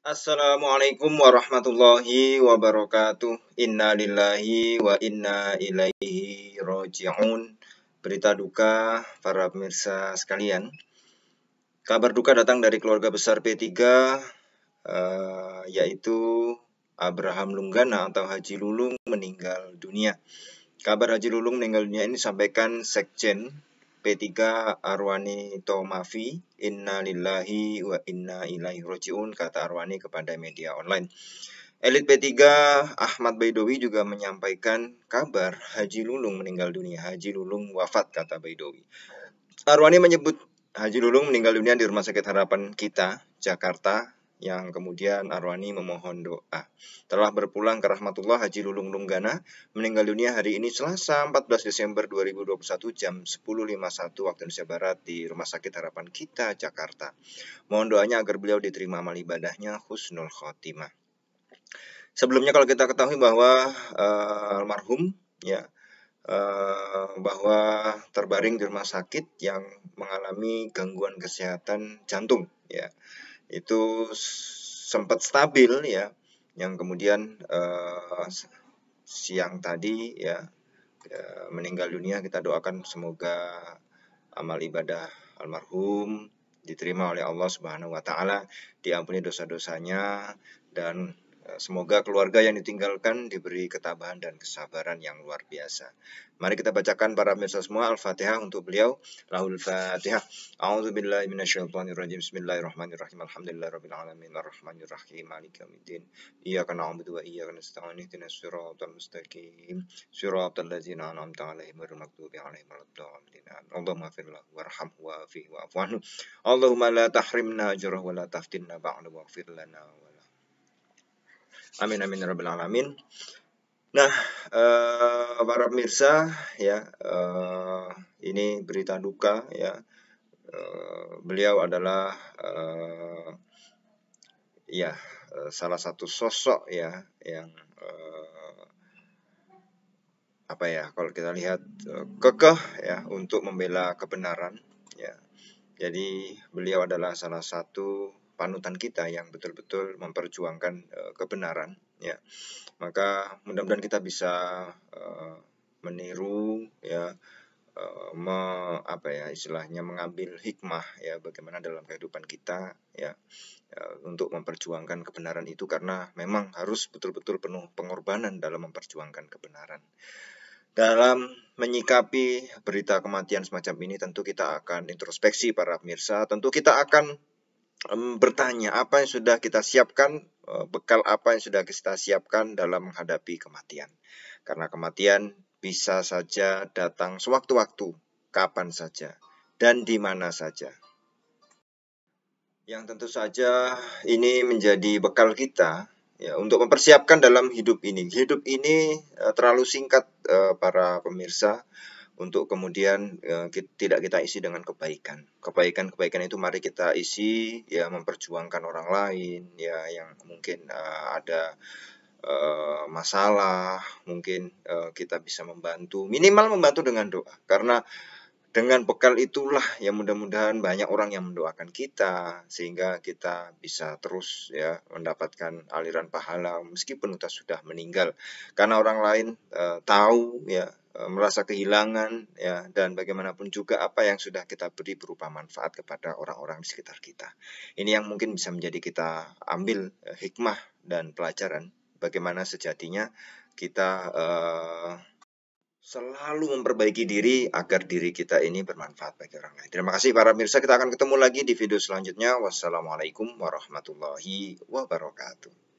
Assalamualaikum warahmatullahi wabarakatuh. Inna lillahi wa inna ilaihi roji'un. Berita duka para pemirsa sekalian. Kabar duka datang dari keluarga besar P3, uh, eh, yaitu Abraham Lunggana atau Haji Lulung meninggal dunia. Kabar Haji Lulung meninggal dunia ini sampaikan Sekjen P3 Arwani Tomafi, Inna lillahi wa inna ilaihi roji'un, kata Arwani kepada media online. Elit P3 Ahmad Baidowi juga menyampaikan kabar Haji Lulung meninggal dunia. Haji Lulung wafat, kata Baidowi. Arwani menyebut Haji Lulung meninggal dunia di Rumah Sakit Harapan Kita, Jakarta, yang kemudian Arwani memohon doa. Telah berpulang ke rahmatullah Haji Lulung Lunggana, meninggal dunia hari ini Selasa 14 Desember 2021 jam 10.51 waktu Indonesia Barat di Rumah Sakit Harapan Kita, Jakarta. Mohon doanya agar beliau diterima amal ibadahnya husnul khotimah. Sebelumnya kalau kita ketahui bahwa uh, almarhum ya uh, bahwa terbaring di rumah sakit yang mengalami gangguan kesehatan jantung ya itu sempat stabil ya yang kemudian uh, siang tadi ya uh, meninggal dunia kita doakan semoga amal ibadah almarhum diterima oleh Allah Subhanahu wa taala, diampuni dosa-dosanya dan Semoga keluarga yang ditinggalkan diberi ketabahan dan kesabaran yang luar biasa. Mari kita bacakan para pemirsa semua Al-Fatihah untuk beliau. Lahul Fatihah. A'udzu billahi minasyaitonirrajim. Bismillahirrahmanirrahim. Alhamdulillahirabbil alamin. Arrahmanirrahim. Maliki yaumiddin. Iyyaka na'budu wa iyyaka nasta'in. Ihdinas siratal mustaqim. Siratal ladzina an'amta 'alaihim ghairil maghdubi alaihim waladdallin. Allahumma fir lahu warhamhu wa fihi wa'fu anhu. Allahumma la tahrimna ajrahu wa la taftinna ba'dahu waghfir lana wa Amin amin ya rabbal alamin. Nah, eh, para pemirsa ya, eh, ini berita duka ya. Eh, beliau adalah eh, ya eh, salah satu sosok ya yang eh, apa ya kalau kita lihat eh, kekeh ya untuk membela kebenaran ya. Jadi beliau adalah salah satu panutan kita yang betul-betul memperjuangkan uh, kebenaran ya maka mudah-mudahan kita bisa uh, meniru ya uh, me, apa ya istilahnya mengambil hikmah ya bagaimana dalam kehidupan kita ya uh, untuk memperjuangkan kebenaran itu karena memang harus betul-betul penuh pengorbanan dalam memperjuangkan kebenaran dalam menyikapi berita kematian semacam ini tentu kita akan introspeksi para pemirsa tentu kita akan bertanya apa yang sudah kita siapkan, e, bekal apa yang sudah kita siapkan dalam menghadapi kematian. Karena kematian bisa saja datang sewaktu-waktu, kapan saja, dan di mana saja. Yang tentu saja ini menjadi bekal kita ya untuk mempersiapkan dalam hidup ini. Hidup ini e, terlalu singkat e, para pemirsa untuk kemudian ya, kita, tidak kita isi dengan kebaikan. Kebaikan-kebaikan itu mari kita isi ya memperjuangkan orang lain ya yang mungkin uh, ada uh, masalah, mungkin uh, kita bisa membantu, minimal membantu dengan doa karena dengan bekal itulah yang mudah-mudahan banyak orang yang mendoakan kita sehingga kita bisa terus ya mendapatkan aliran pahala meskipun kita sudah meninggal karena orang lain e, tahu ya Eh, merasa kehilangan ya dan bagaimanapun juga apa yang sudah kita beri berupa manfaat kepada orang-orang di sekitar kita. Ini yang mungkin bisa menjadi kita ambil eh, hikmah dan pelajaran bagaimana sejatinya kita uh, selalu memperbaiki diri agar diri kita ini bermanfaat bagi orang lain. Terima kasih para pemirsa, kita akan ketemu lagi di video selanjutnya. Wassalamualaikum warahmatullahi wabarakatuh.